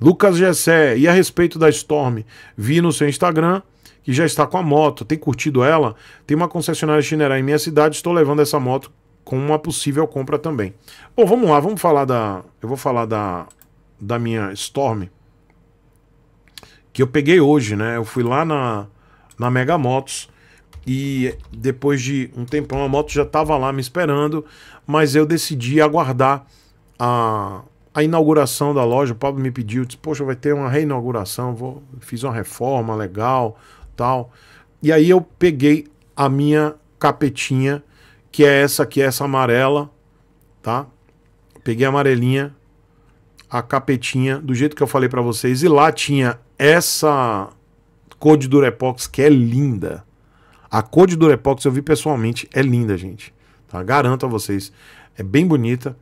Lucas Gessé, e a respeito da Storm, vi no seu Instagram que já está com a moto, tem curtido ela, tem uma concessionária itinerária em minha cidade, estou levando essa moto com uma possível compra também. Bom, vamos lá, vamos falar da, eu vou falar da da minha Storm que eu peguei hoje, né? Eu fui lá na na Mega Motos e depois de um tempão a moto já estava lá me esperando, mas eu decidi aguardar a a inauguração da loja, o Pablo me pediu, disse, poxa, vai ter uma reinauguração, vou, fiz uma reforma legal, tal. E aí eu peguei a minha capetinha, que é essa aqui, essa amarela, tá? Peguei a amarelinha, a capetinha, do jeito que eu falei para vocês, e lá tinha essa cor de Durepox, que é linda. A cor de Durepox eu vi pessoalmente, é linda, gente. Tá? Garanto a vocês, é bem bonita.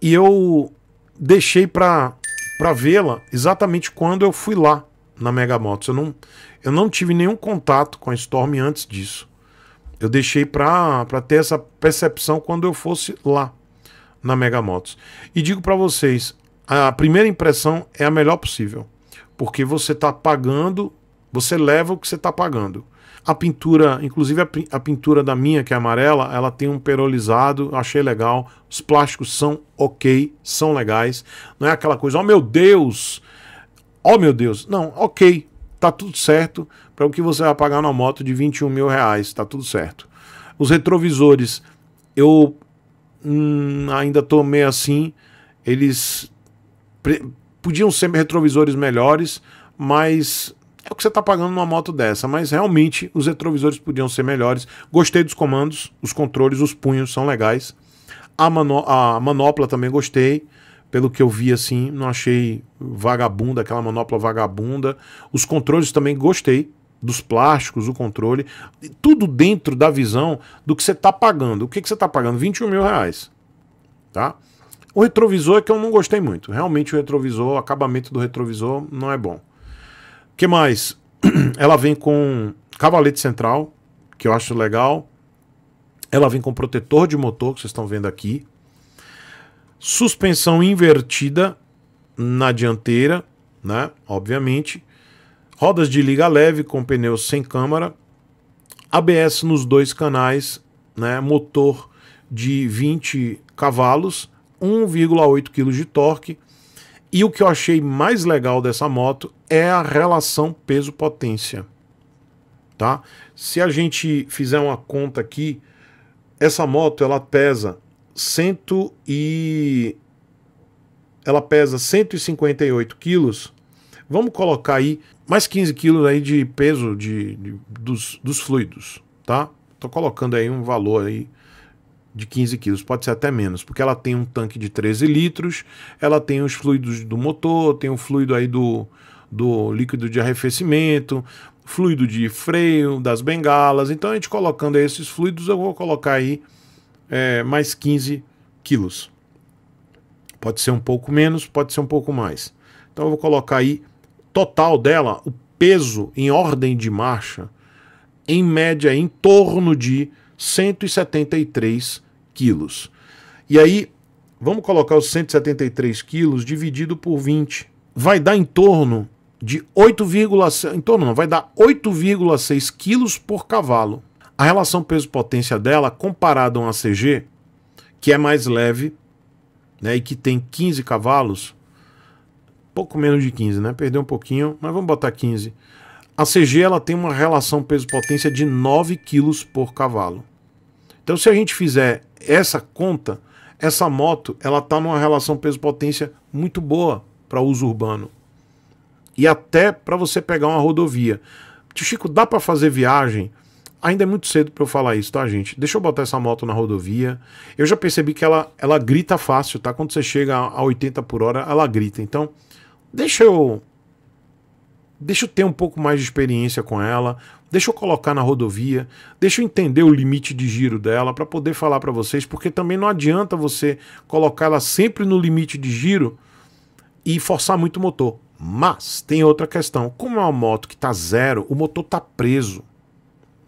E eu deixei para para vê-la exatamente quando eu fui lá na Mega Motos. Eu não, eu não tive nenhum contato com a Storm antes disso. Eu deixei para ter essa percepção quando eu fosse lá na Mega Motos. E digo para vocês, a primeira impressão é a melhor possível, porque você está pagando, você leva o que você está pagando. A pintura, inclusive a, a pintura da minha, que é amarela, ela tem um perolizado, achei legal. Os plásticos são ok, são legais. Não é aquela coisa, oh meu Deus, oh meu Deus. Não, ok, tá tudo certo para o que você vai pagar na moto de 21 mil reais, tá tudo certo. Os retrovisores, eu hum, ainda tomei meio assim, eles podiam ser retrovisores melhores, mas é o que você está pagando numa moto dessa, mas realmente os retrovisores podiam ser melhores. Gostei dos comandos, os controles, os punhos são legais. A, mano a manopla também gostei pelo que eu vi assim, não achei vagabunda, aquela manopla vagabunda. Os controles também gostei dos plásticos, o controle, tudo dentro da visão do que você está pagando. O que, que você está pagando? 21 mil reais, tá? O retrovisor é que eu não gostei muito. Realmente o retrovisor, o acabamento do retrovisor não é bom que mais? Ela vem com cavalete central, que eu acho legal. Ela vem com protetor de motor, que vocês estão vendo aqui. Suspensão invertida na dianteira, né? Obviamente. Rodas de liga leve com pneus sem câmara. ABS nos dois canais, né? Motor de 20 cavalos, 1,8 kg de torque, e o que eu achei mais legal dessa moto é a relação peso-potência. Tá? Se a gente fizer uma conta aqui, essa moto ela pesa cento e ela pesa 158 quilos. Vamos colocar aí mais 15 quilos aí de peso de, de dos, dos fluidos, tá? Tô colocando aí um valor aí de 15 quilos, pode ser até menos, porque ela tem um tanque de 13 litros, ela tem os fluidos do motor, tem o fluido aí do, do líquido de arrefecimento, fluido de freio, das bengalas. Então a gente colocando esses fluidos, eu vou colocar aí é, mais 15 quilos. Pode ser um pouco menos, pode ser um pouco mais. Então eu vou colocar aí total dela, o peso em ordem de marcha, em média em torno de 173 quilos. E aí, vamos colocar os 173 quilos dividido por 20. Vai dar em torno de 8,6. Em torno não, vai dar 8,6 quilos por cavalo. A relação peso-potência dela, comparada a uma CG, que é mais leve né, e que tem 15 cavalos, pouco menos de 15, né? Perdeu um pouquinho, mas vamos botar 15. A CG ela tem uma relação peso-potência de 9 quilos por cavalo. Então, se a gente fizer essa conta, essa moto, ela está numa relação peso-potência muito boa para uso urbano. E até para você pegar uma rodovia. Tio Chico, dá para fazer viagem? Ainda é muito cedo para eu falar isso, tá, gente? Deixa eu botar essa moto na rodovia. Eu já percebi que ela, ela grita fácil, tá? Quando você chega a 80 por hora, ela grita. Então, deixa eu deixa eu ter um pouco mais de experiência com ela, deixa eu colocar na rodovia, deixa eu entender o limite de giro dela para poder falar para vocês, porque também não adianta você colocar ela sempre no limite de giro e forçar muito o motor. Mas tem outra questão, como é uma moto que está zero, o motor está preso.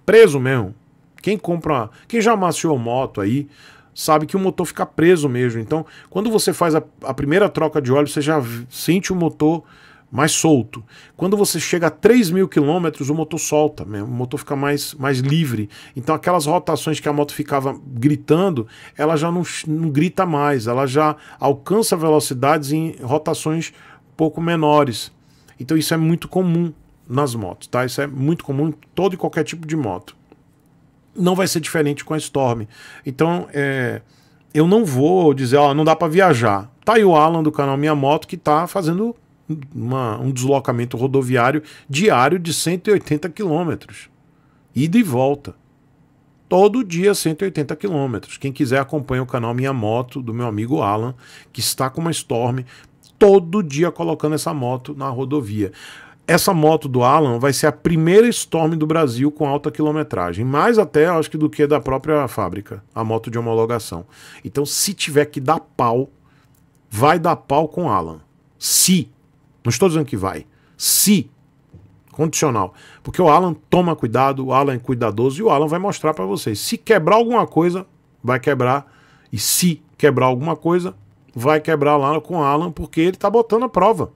Preso mesmo. Quem compra, quem já maciou moto aí, sabe que o motor fica preso mesmo. Então, quando você faz a, a primeira troca de óleo, você já sente o motor mais solto. Quando você chega a 3 mil quilômetros, o motor solta mesmo, né? o motor fica mais, mais livre. Então aquelas rotações que a moto ficava gritando, ela já não, não grita mais, ela já alcança velocidades em rotações um pouco menores. Então isso é muito comum nas motos, tá? Isso é muito comum em todo e qualquer tipo de moto. Não vai ser diferente com a Storm. Então, é, eu não vou dizer, ó, não dá para viajar. Tá aí o Alan do canal Minha Moto que tá fazendo uma, um deslocamento rodoviário diário de 180 quilômetros. Ida e volta. Todo dia 180 quilômetros. Quem quiser acompanha o canal Minha Moto, do meu amigo Alan, que está com uma Storm, todo dia colocando essa moto na rodovia. Essa moto do Alan vai ser a primeira Storm do Brasil com alta quilometragem, mais até acho que do que da própria fábrica, a moto de homologação. Então, se tiver que dar pau, vai dar pau com Alan. Se não estou dizendo que vai. Se. Condicional. Porque o Alan toma cuidado, o Alan é cuidadoso e o Alan vai mostrar para vocês. Se quebrar alguma coisa, vai quebrar. E se quebrar alguma coisa, vai quebrar lá com o Alan, porque ele tá botando a prova.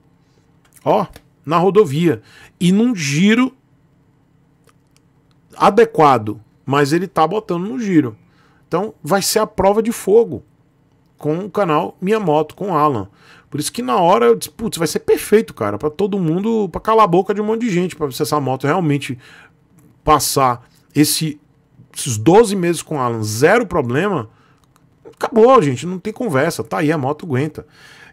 Ó, na rodovia. E num giro adequado, mas ele tá botando no giro. Então vai ser a prova de fogo com o canal Minha Moto, com o Alan. Por isso que na hora eu disse, putz, vai ser perfeito, cara, para todo mundo, para calar a boca de um monte de gente, para se essa moto realmente passar esse, esses 12 meses com o Alan, zero problema, acabou, gente, não tem conversa, tá aí, a moto aguenta.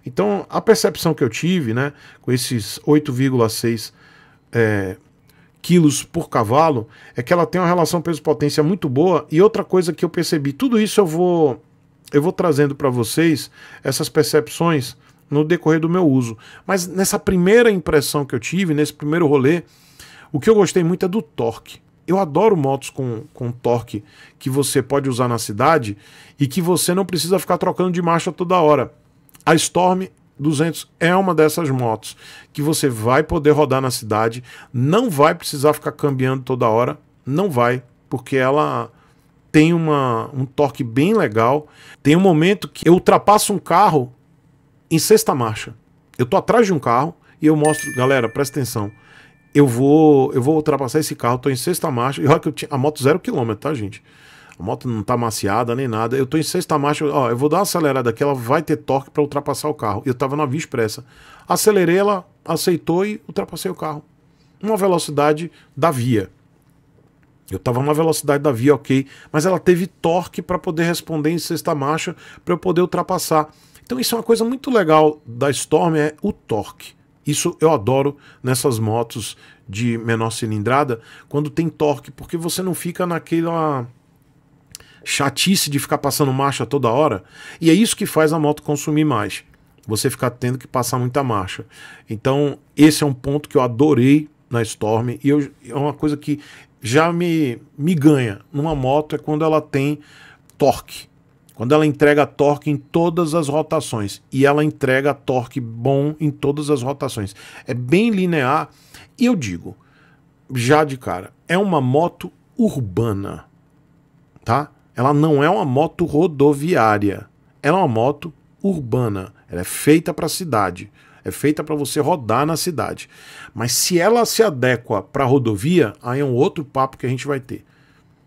Então, a percepção que eu tive, né, com esses 8,6 é, quilos por cavalo, é que ela tem uma relação peso-potência muito boa. E outra coisa que eu percebi, tudo isso eu vou eu vou trazendo para vocês essas percepções no decorrer do meu uso. Mas nessa primeira impressão que eu tive, nesse primeiro rolê, o que eu gostei muito é do torque. Eu adoro motos com, com torque que você pode usar na cidade e que você não precisa ficar trocando de marcha toda hora. A Storm 200 é uma dessas motos que você vai poder rodar na cidade, não vai precisar ficar cambiando toda hora, não vai, porque ela tem uma, um torque bem legal. Tem um momento que eu ultrapasso um carro em sexta marcha. Eu tô atrás de um carro e eu mostro, galera, presta atenção. Eu vou, eu vou ultrapassar esse carro, tô em sexta marcha. E olha que eu tinha a moto zero quilômetro, tá, gente? A moto não tá maciada nem nada. Eu tô em sexta marcha, ó, eu vou dar uma acelerada aqui, ela vai ter torque para ultrapassar o carro. Eu tava na via expressa. Acelerei, ela aceitou e ultrapassei o carro. Uma velocidade da via. Eu estava na velocidade da via, ok, mas ela teve torque para poder responder em sexta marcha, para eu poder ultrapassar. Então isso é uma coisa muito legal da Storm, é o torque. Isso eu adoro nessas motos de menor cilindrada, quando tem torque, porque você não fica naquela chatice de ficar passando marcha toda hora. E é isso que faz a moto consumir mais. Você ficar tendo que passar muita marcha. Então, esse é um ponto que eu adorei na Storm. E eu, é uma coisa que já me, me ganha numa moto é quando ela tem torque. Quando ela entrega torque em todas as rotações. E ela entrega torque bom em todas as rotações. É bem linear. E eu digo, já de cara, é uma moto urbana. Tá? Ela não é uma moto rodoviária. Ela é uma moto urbana. Ela é feita para cidade é feita para você rodar na cidade. Mas se ela se adequa para a rodovia, aí é um outro papo que a gente vai ter.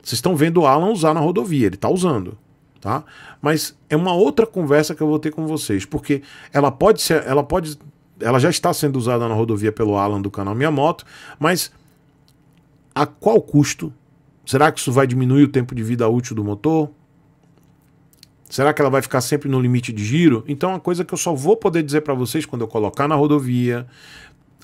Vocês estão vendo o Alan usar na rodovia, ele está usando. Tá? Mas é uma outra conversa que eu vou ter com vocês, porque ela pode ser, ela pode, ela já está sendo usada na rodovia pelo Alan do canal Minha Moto, mas a qual custo? Será que isso vai diminuir o tempo de vida útil do motor? Será que ela vai ficar sempre no limite de giro? Então, uma coisa que eu só vou poder dizer para vocês quando eu colocar na rodovia,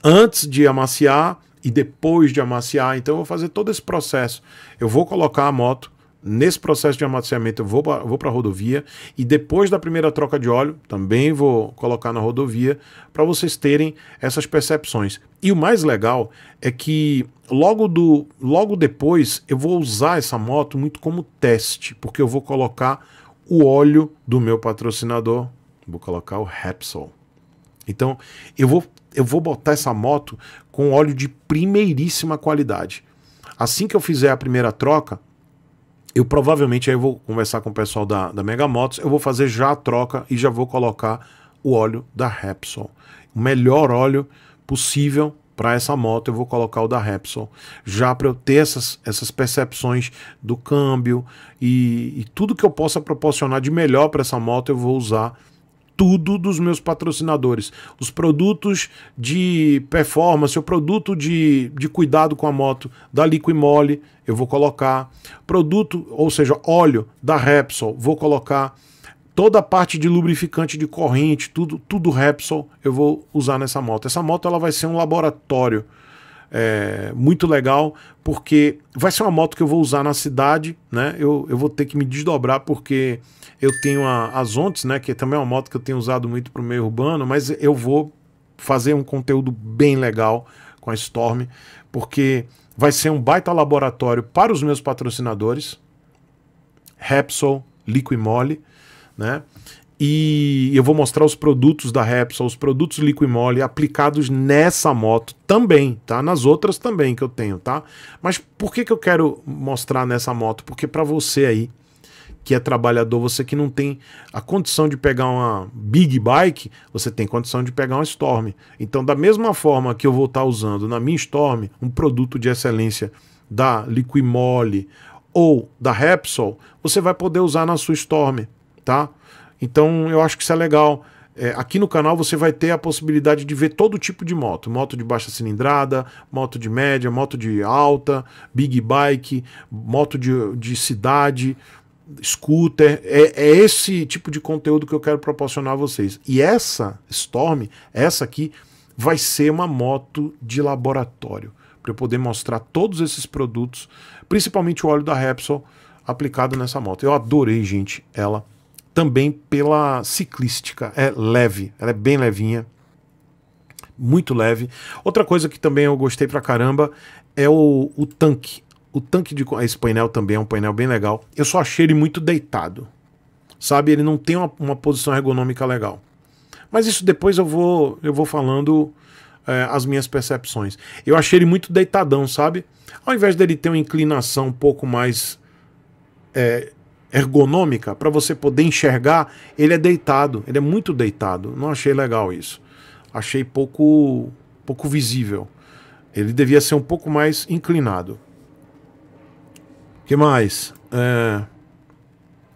antes de amaciar e depois de amaciar. Então, eu vou fazer todo esse processo. Eu vou colocar a moto nesse processo de amaciamento eu vou para vou a rodovia e depois da primeira troca de óleo também vou colocar na rodovia para vocês terem essas percepções. E o mais legal é que logo, do, logo depois eu vou usar essa moto muito como teste, porque eu vou colocar o óleo do meu patrocinador. Vou colocar o Repsol. Então, eu vou, eu vou botar essa moto com óleo de primeiríssima qualidade. Assim que eu fizer a primeira troca, eu provavelmente aí eu vou conversar com o pessoal da, da Mega Motos, eu vou fazer já a troca e já vou colocar o óleo da Repsol. O melhor óleo possível para essa moto eu vou colocar o da Repsol, já para eu ter essas, essas percepções do câmbio e, e tudo que eu possa proporcionar de melhor para essa moto eu vou usar tudo dos meus patrocinadores. Os produtos de performance, o produto de, de cuidado com a moto da Liquimole, eu vou colocar. Produto, ou seja, óleo da Repsol, vou colocar toda a parte de lubrificante de corrente, tudo, tudo Repsol eu vou usar nessa moto. Essa moto ela vai ser um laboratório é, muito legal, porque vai ser uma moto que eu vou usar na cidade, né? Eu, eu vou ter que me desdobrar porque eu tenho a, a Zontes, né? Que também é uma moto que eu tenho usado muito para o meio urbano, mas eu vou fazer um conteúdo bem legal com a Storm, porque vai ser um baita laboratório para os meus patrocinadores, Repsol, Liquimole, né? E eu vou mostrar os produtos da Repsol, os produtos Liquimole aplicados nessa moto também, tá? Nas outras também que eu tenho, tá? Mas por que, que eu quero mostrar nessa moto? Porque para você aí que é trabalhador, você que não tem a condição de pegar uma big bike, você tem condição de pegar uma Storm. Então, da mesma forma que eu vou estar tá usando na minha Storm um produto de excelência da Liquimole ou da Repsol, você vai poder usar na sua Storm tá? Então eu acho que isso é legal. É, aqui no canal você vai ter a possibilidade de ver todo tipo de moto: moto de baixa cilindrada, moto de média, moto de alta, big bike, moto de, de cidade, scooter. É, é, esse tipo de conteúdo que eu quero proporcionar a vocês. E essa Storm, essa aqui, vai ser uma moto de laboratório para eu poder mostrar todos esses produtos, principalmente o óleo da Repsol aplicado nessa moto. Eu adorei, gente, ela também pela ciclística. É leve, ela é bem levinha, muito leve. Outra coisa que também eu gostei pra caramba é o, o tanque. O tanque de. Esse painel também é um painel bem legal. Eu só achei ele muito deitado. Sabe? Ele não tem uma, uma posição ergonômica legal. Mas isso depois eu vou, eu vou falando é, as minhas percepções. Eu achei ele muito deitadão, sabe? Ao invés dele ter uma inclinação um pouco mais é, ergonômica para você poder enxergar, ele é deitado, ele é muito deitado. Não achei legal isso. Achei pouco pouco visível. Ele devia ser um pouco mais inclinado. Que mais? É...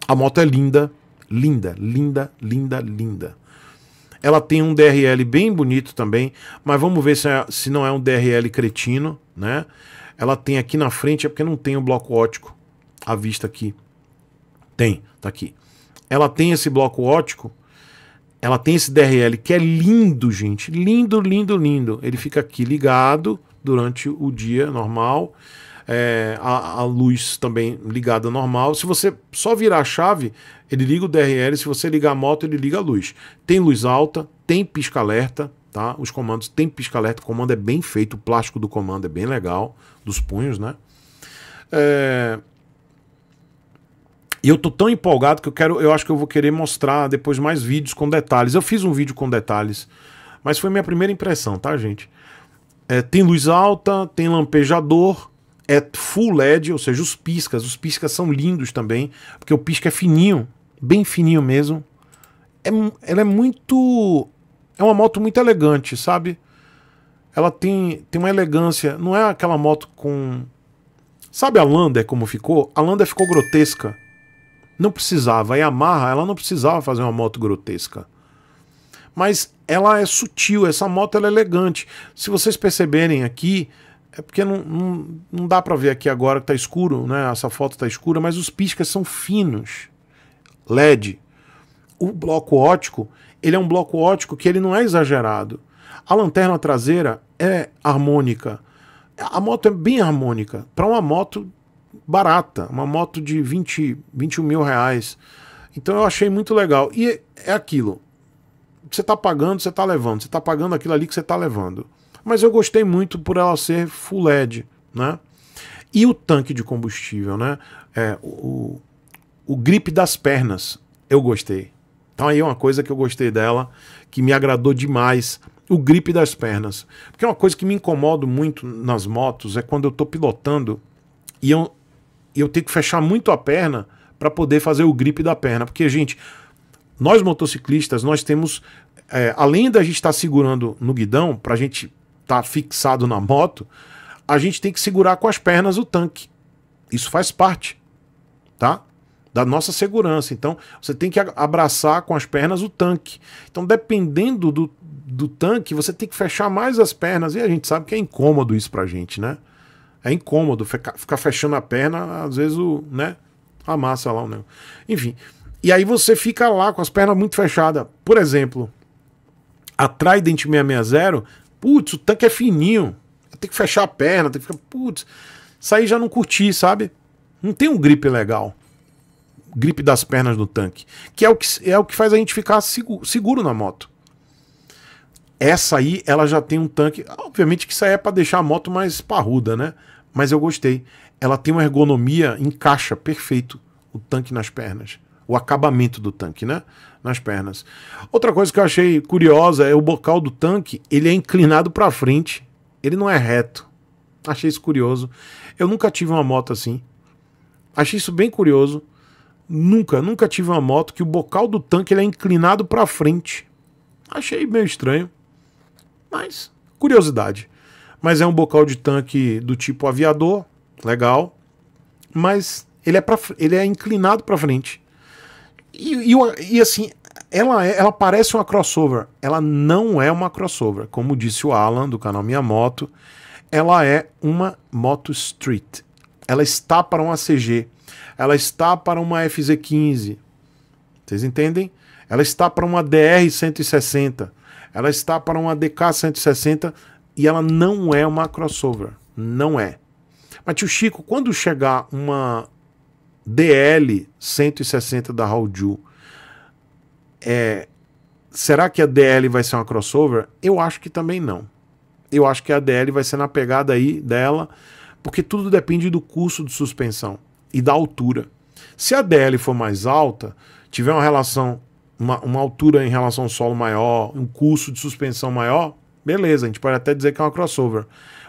A moto é linda, linda, linda, linda, linda. Ela tem um DRL bem bonito também, mas vamos ver se, é, se não é um DRL cretino, né? Ela tem aqui na frente, é porque não tem o um bloco ótico à vista aqui. Tem, tá aqui. Ela tem esse bloco ótico, ela tem esse DRL que é lindo, gente. Lindo, lindo, lindo. Ele fica aqui ligado durante o dia normal. É, a, a, luz também ligada normal. Se você só virar a chave, ele liga o DRL. Se você ligar a moto, ele liga a luz. Tem luz alta, tem pisca-alerta, tá? Os comandos tem pisca-alerta. O comando é bem feito, o plástico do comando é bem legal, dos punhos, né? É, e eu tô tão empolgado que eu quero, eu acho que eu vou querer mostrar depois mais vídeos com detalhes. Eu fiz um vídeo com detalhes, mas foi minha primeira impressão, tá, gente? É, tem luz alta, tem lampejador, é full LED, ou seja, os piscas, os piscas são lindos também, porque o pisca é fininho, bem fininho mesmo. É, ela é muito é uma moto muito elegante, sabe? Ela tem, tem uma elegância. Não é aquela moto com. Sabe a Lander como ficou? A Lander ficou grotesca. Não precisava. E a ela não precisava fazer uma moto grotesca. Mas ela é sutil, essa moto é elegante. Se vocês perceberem aqui, é porque não, não, não dá para ver aqui agora que tá escuro, né? Essa foto tá escura, mas os piscas são finos. LED. O bloco ótico, ele é um bloco ótico que ele não é exagerado. A lanterna traseira é harmônica. A moto é bem harmônica. Para uma moto barata, uma moto de 20, 21 mil reais. Então eu achei muito legal. E é aquilo. Você está pagando, você está levando. Você está pagando aquilo ali que você está levando. Mas eu gostei muito por ela ser full LED, né? E o tanque de combustível, né? É, o, o grip das pernas, eu gostei. Então aí é uma coisa que eu gostei dela, que me agradou demais o grip das pernas. Porque é uma coisa que me incomoda muito nas motos é quando eu estou pilotando e eu, eu tenho que fechar muito a perna para poder fazer o grip da perna. Porque, gente, nós motociclistas, nós temos. É, além da gente estar tá segurando no guidão, para a gente estar tá fixado na moto, a gente tem que segurar com as pernas o tanque. Isso faz parte, tá? Da nossa segurança. Então, você tem que abraçar com as pernas o tanque. Então, dependendo do, do tanque, você tem que fechar mais as pernas. E a gente sabe que é incômodo isso pra gente, né? é incômodo ficar fechando a perna, às vezes o, né, amassa lá o negócio. Enfim. E aí você fica lá com as pernas muito fechadas. Por exemplo, a Trident 660, putz, o tanque é fininho. Tem que fechar a perna, tem que ficar, putz. Isso aí já não curti, sabe? Não tem um grip legal. Grip das pernas do tanque, que é o que é o que faz a gente ficar seguro, seguro na moto. Essa aí, ela já tem um tanque. Obviamente que isso aí é para deixar a moto mais parruda, né? mas eu gostei. Ela tem uma ergonomia, encaixa perfeito o tanque nas pernas. O acabamento do tanque, né? Nas pernas. Outra coisa que eu achei curiosa é o bocal do tanque, ele é inclinado para frente, ele não é reto. Achei isso curioso. Eu nunca tive uma moto assim. Achei isso bem curioso. Nunca, nunca tive uma moto que o bocal do tanque ele é inclinado para frente. Achei meio estranho, mas curiosidade mas é um bocal de tanque do tipo aviador, legal, mas ele é, pra, ele é inclinado para frente. E, e, e, assim, ela, é, ela parece uma crossover, ela não é uma crossover, como disse o Alan do canal Minha Moto, ela é uma moto street, ela está para uma CG, ela está para uma FZ15, vocês entendem? Ela está para uma DR-160, ela está para uma DK-160 e ela não é uma crossover. Não é. Mas tio Chico, quando chegar uma DL 160 da Raul é, será que a DL vai ser uma crossover? Eu acho que também não. Eu acho que a DL vai ser na pegada aí dela, porque tudo depende do custo de suspensão e da altura. Se a DL for mais alta, tiver uma relação, uma, uma altura em relação ao solo maior, um custo de suspensão maior, beleza, a gente pode até dizer que é uma crossover.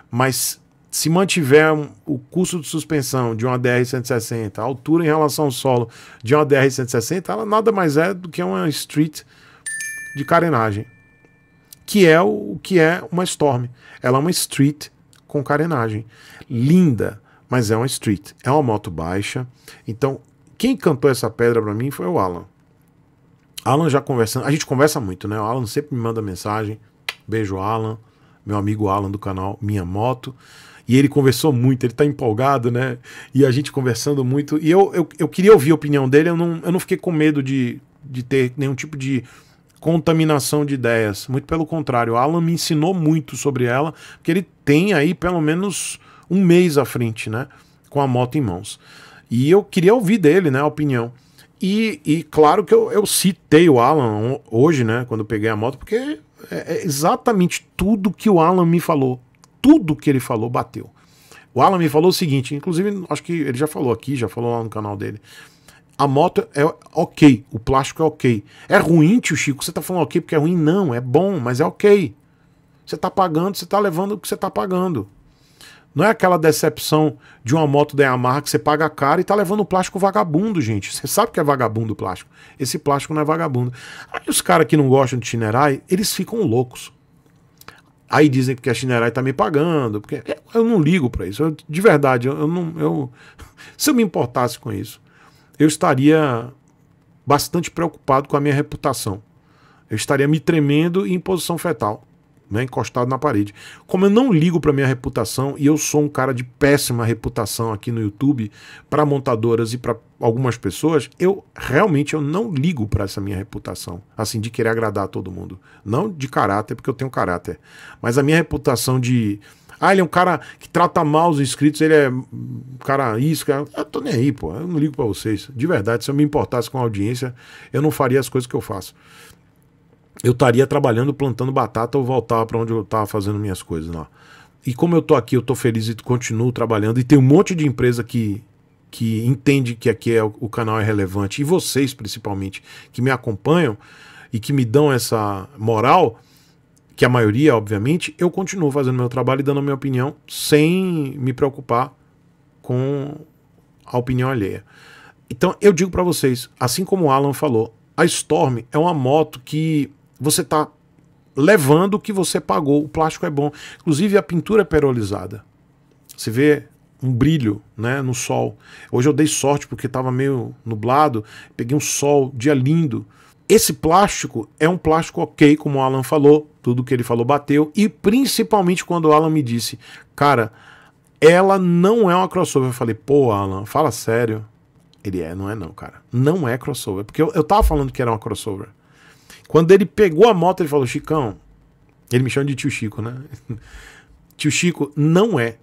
Mas se mantiver o custo de suspensão de uma DR-160, a altura em relação ao solo de uma DR-160, ela nada mais é do que uma street de carenagem. Que é o que é uma Storm. Ela é uma street com carenagem. Linda, mas é uma street. É uma moto baixa. Então, quem cantou essa pedra para mim foi o Alan. Alan já conversando. A gente conversa muito, né? O Alan sempre me manda mensagem. Beijo, Alan, meu amigo Alan do canal Minha Moto. E ele conversou muito, ele tá empolgado, né? E a gente conversando muito. E eu, eu, eu queria ouvir a opinião dele, eu não, eu não fiquei com medo de, de ter nenhum tipo de contaminação de ideias. Muito pelo contrário, o Alan me ensinou muito sobre ela, porque ele tem aí pelo menos um mês à frente, né? Com a moto em mãos. E eu queria ouvir dele, né? A opinião. E, e claro que eu, eu citei o Alan hoje, né? Quando eu peguei a moto, porque é, é exatamente tudo que o Alan me falou. Tudo que ele falou bateu. O Alan me falou o seguinte, inclusive, acho que ele já falou aqui, já falou lá no canal dele. A moto é ok, o plástico é ok. É ruim, tio Chico, você tá falando ok porque é ruim? Não, é bom, mas é ok. Você tá pagando, você tá levando o que você tá pagando. Não é aquela decepção de uma moto da Yamaha que você paga caro e tá levando plástico vagabundo, gente. Você sabe que é vagabundo o plástico. Esse plástico não é vagabundo. Aí os caras que não gostam de Chinerai, eles ficam loucos. Aí dizem que a Chinerai tá me pagando, porque eu não ligo para isso. Eu, de verdade, eu, eu não eu se eu me importasse com isso, eu estaria bastante preocupado com a minha reputação. Eu estaria me tremendo em posição fetal né, encostado na parede. Como eu não ligo para minha reputação e eu sou um cara de péssima reputação aqui no YouTube para montadoras e para algumas pessoas, eu realmente eu não ligo para essa minha reputação, assim de querer agradar a todo mundo, não de caráter porque eu tenho caráter, mas a minha reputação de ah, ele é um cara que trata mal os inscritos, ele é um cara isso, cara. Eu tô nem aí, pô. Eu não ligo para vocês. De verdade, se eu me importasse com a audiência, eu não faria as coisas que eu faço eu estaria trabalhando, plantando batata ou voltava para onde eu estava fazendo minhas coisas lá. E como eu estou aqui, eu estou feliz e continuo trabalhando. E tem um monte de empresa que, que entende que aqui é, o canal é relevante. E vocês, principalmente, que me acompanham e que me dão essa moral, que a maioria, obviamente, eu continuo fazendo meu trabalho e dando a minha opinião sem me preocupar com a opinião alheia. Então eu digo para vocês, assim como o Alan falou, a Storm é uma moto que você está levando o que você pagou. O plástico é bom. Inclusive a pintura é perolizada. Você vê um brilho né, no sol. Hoje eu dei sorte porque estava meio nublado, peguei um sol, dia lindo. Esse plástico é um plástico ok, como o Alan falou, tudo que ele falou bateu, e principalmente quando o Alan me disse, cara, ela não é uma crossover. Eu falei, pô, Alan, fala sério. Ele é, não é não, cara. Não é crossover. Porque eu, eu tava falando que era uma crossover. Quando ele pegou a moto, ele falou: Chicão, ele me chama de tio Chico, né? tio Chico não é.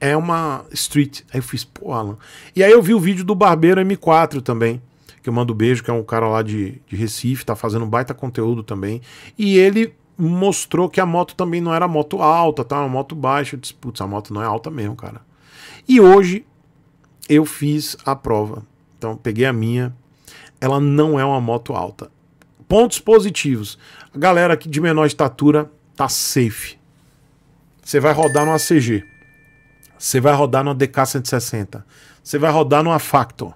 É uma street. Aí eu fiz, pô, Alan. E aí eu vi o vídeo do Barbeiro M4 também, que eu mando um beijo, que é um cara lá de, de Recife, tá fazendo baita conteúdo também. E ele mostrou que a moto também não era moto alta, tá? Uma moto baixa. Eu disse, putz, a moto não é alta mesmo, cara. E hoje eu fiz a prova. Então peguei a minha. Ela não é uma moto alta. Pontos positivos. A galera aqui de menor estatura tá safe. Você vai rodar numa CG. Você vai rodar numa DK160. Você vai rodar numa Factor.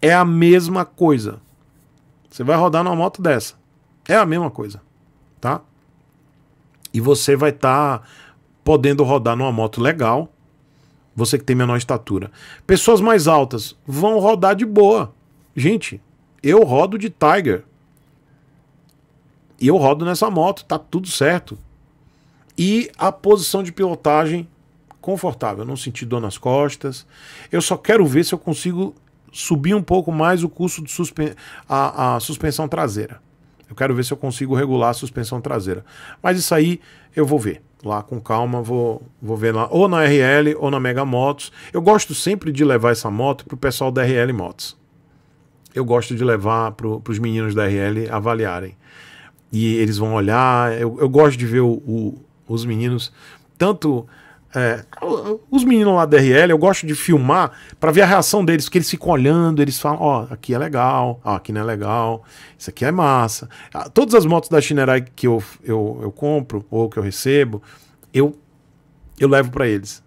É a mesma coisa. Você vai rodar numa moto dessa. É a mesma coisa, tá? E você vai estar tá podendo rodar numa moto legal. Você que tem menor estatura. Pessoas mais altas vão rodar de boa. Gente, eu rodo de Tiger. E eu rodo nessa moto, tá tudo certo. E a posição de pilotagem confortável, não senti dor nas costas. Eu só quero ver se eu consigo subir um pouco mais o custo de suspen a, a suspensão traseira. Eu quero ver se eu consigo regular a suspensão traseira. Mas isso aí eu vou ver lá com calma, vou, vou ver lá ou na RL ou na Mega Motos. Eu gosto sempre de levar essa moto pro pessoal da RL Motos. Eu gosto de levar para os meninos da RL avaliarem e eles vão olhar. Eu, eu gosto de ver o, o, os meninos, tanto é, os meninos lá da RL, eu gosto de filmar para ver a reação deles, porque eles ficam olhando, eles falam: Ó, oh, aqui é legal, ó, oh, aqui não é legal, isso aqui é massa. Ah, todas as motos da Shinerai que eu, eu, eu compro ou que eu recebo, eu, eu levo para eles.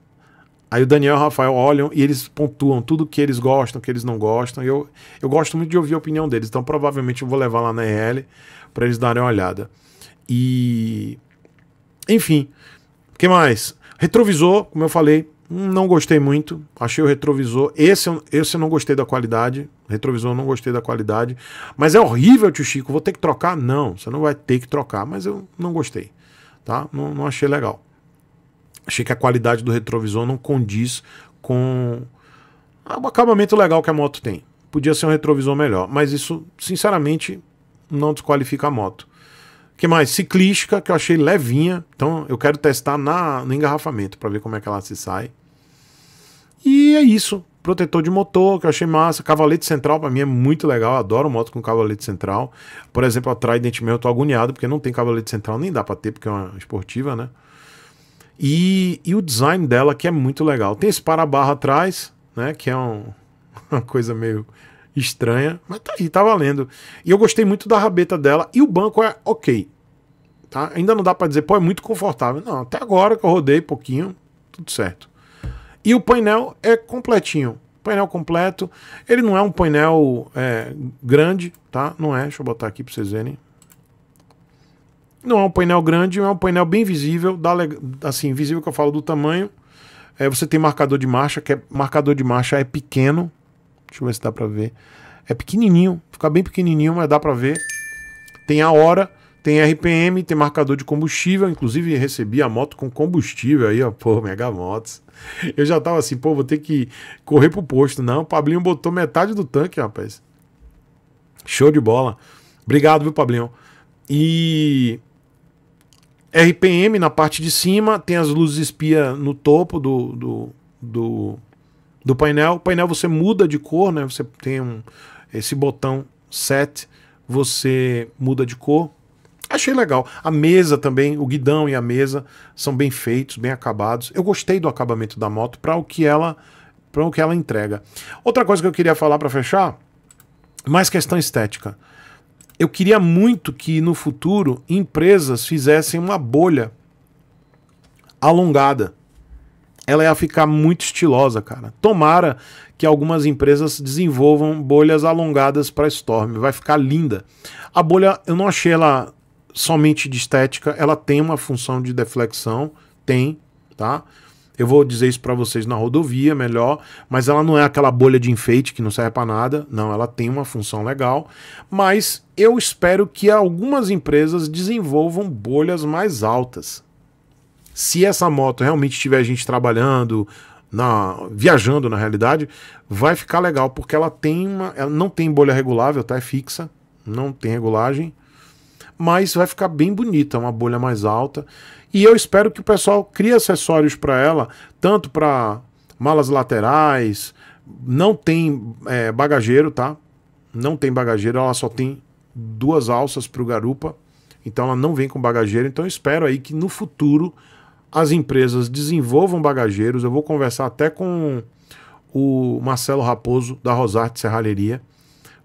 Aí o Daniel e o Rafael olham e eles pontuam tudo que eles gostam, que eles não gostam. eu, eu gosto muito de ouvir a opinião deles, então provavelmente eu vou levar lá na RL para eles darem uma olhada. E. Enfim. O que mais? Retrovisor, como eu falei, não gostei muito. Achei o retrovisor. Esse, esse eu não gostei da qualidade. Retrovisor eu não gostei da qualidade. Mas é horrível, tio Chico. Vou ter que trocar? Não, você não vai ter que trocar. Mas eu não gostei. Tá? Não, não achei legal. Achei que a qualidade do retrovisor não condiz com o acabamento legal que a moto tem. Podia ser um retrovisor melhor. Mas isso, sinceramente, não desqualifica a moto. que mais? Ciclística, que eu achei levinha. Então eu quero testar na, no engarrafamento para ver como é que ela se sai. E é isso. Protetor de motor, que eu achei massa. Cavalete central, para mim, é muito legal. Eu adoro moto com cavalete central. Por exemplo, a Trident mesmo eu tô agoniado, porque não tem cavalete central, nem dá para ter, porque é uma esportiva, né? E, e, o design dela, que é muito legal. Tem esse para-barra atrás, né? Que é um, uma coisa meio estranha, mas tá aí, tá valendo. E eu gostei muito da rabeta dela e o banco é ok. Tá? Ainda não dá para dizer, pô, é muito confortável. Não, até agora que eu rodei pouquinho, tudo certo. E o painel é completinho. Painel completo. Ele não é um painel é, grande, tá? Não é. Deixa eu botar aqui para vocês verem. Não é um painel grande, é um painel bem visível. Da, assim, visível que eu falo do tamanho. É, você tem marcador de marcha, que é, marcador de marcha é pequeno, Deixa eu ver se dá pra ver. É pequenininho, fica bem pequenininho, mas dá pra ver. Tem a hora, tem RPM, tem marcador de combustível. Inclusive, recebi a moto com combustível aí, ó. Pô, Mega Motos. Eu já tava assim, pô, vou ter que correr pro posto. Não, o Pablinho botou metade do tanque, rapaz. Show de bola. Obrigado, viu, Pablinho? E RPM na parte de cima, tem as luzes espia no topo do, do, do do painel. O painel você muda de cor, né? Você tem um, esse botão set, você muda de cor. Achei legal. A mesa também, o guidão e a mesa são bem feitos, bem acabados. Eu gostei do acabamento da moto para o que ela para o que ela entrega. Outra coisa que eu queria falar para fechar, mais questão estética. Eu queria muito que no futuro empresas fizessem uma bolha alongada ela ia ficar muito estilosa, cara. Tomara que algumas empresas desenvolvam bolhas alongadas para Storm, vai ficar linda. A bolha, eu não achei ela somente de estética, ela tem uma função de deflexão, tem, tá? Eu vou dizer isso para vocês na rodovia, melhor, mas ela não é aquela bolha de enfeite que não serve para nada, não, ela tem uma função legal, mas eu espero que algumas empresas desenvolvam bolhas mais altas, se essa moto realmente tiver gente trabalhando, na, viajando na realidade, vai ficar legal, porque ela tem uma, ela não tem bolha regulável, tá? É fixa, não tem regulagem, mas vai ficar bem bonita, uma bolha mais alta. E eu espero que o pessoal crie acessórios para ela, tanto para malas laterais, não tem é, bagageiro, tá? Não tem bagageiro, ela só tem duas alças para o garupa, então ela não vem com bagageiro. Então eu espero aí que no futuro as empresas desenvolvam bagageiros. Eu vou conversar até com o Marcelo Raposo, da Rosarte Serralheria,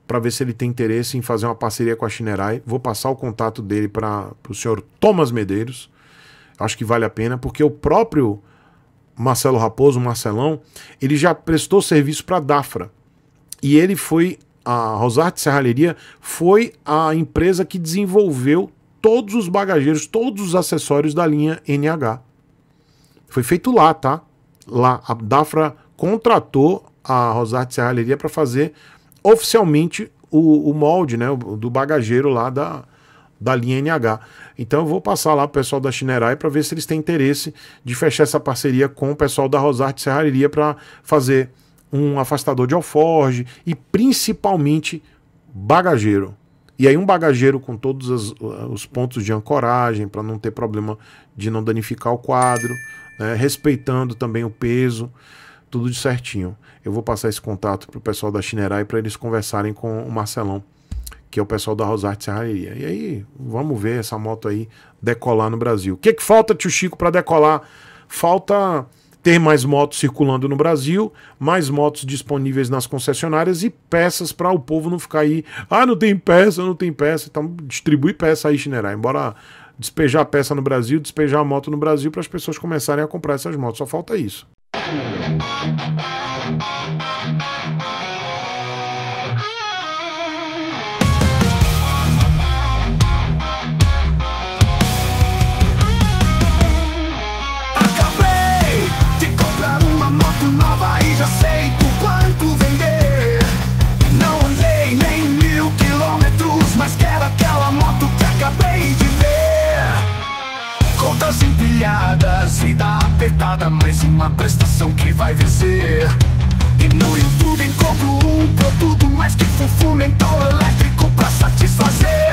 para ver se ele tem interesse em fazer uma parceria com a Chinerai. Vou passar o contato dele para o senhor Thomas Medeiros. Acho que vale a pena, porque o próprio Marcelo Raposo, Marcelão, ele já prestou serviço para a Dafra. E ele foi, a Rosarte Serralheria foi a empresa que desenvolveu todos os bagageiros, todos os acessórios da linha NH. Foi feito lá, tá? Lá, a Dafra contratou a Rosarte Serralheria para fazer oficialmente o, o, molde, né? Do bagageiro lá da, da linha NH. Então eu vou passar lá para o pessoal da Chinerai para ver se eles têm interesse de fechar essa parceria com o pessoal da Rosarte Serralheria para fazer um afastador de alforge e principalmente bagageiro. E aí um bagageiro com todos os pontos de ancoragem para não ter problema de não danificar o quadro, né? respeitando também o peso, tudo de certinho. Eu vou passar esse contato para o pessoal da Chinerai para eles conversarem com o Marcelão, que é o pessoal da Rosarte Serraria. E aí, vamos ver essa moto aí decolar no Brasil. O que, que falta, tio Chico, para decolar? Falta ter mais motos circulando no Brasil, mais motos disponíveis nas concessionárias e peças para o povo não ficar aí. Ah, não tem peça, não tem peça. Então distribui peça aí, Chinerai. Embora despejar a peça no Brasil, despejar a moto no Brasil para as pessoas começarem a comprar essas motos. Só falta isso. Contas empilhadas, vida apertada Mais uma prestação que vai vencer E no YouTube encontro um produto mais que fofo, mental elétrico pra satisfazer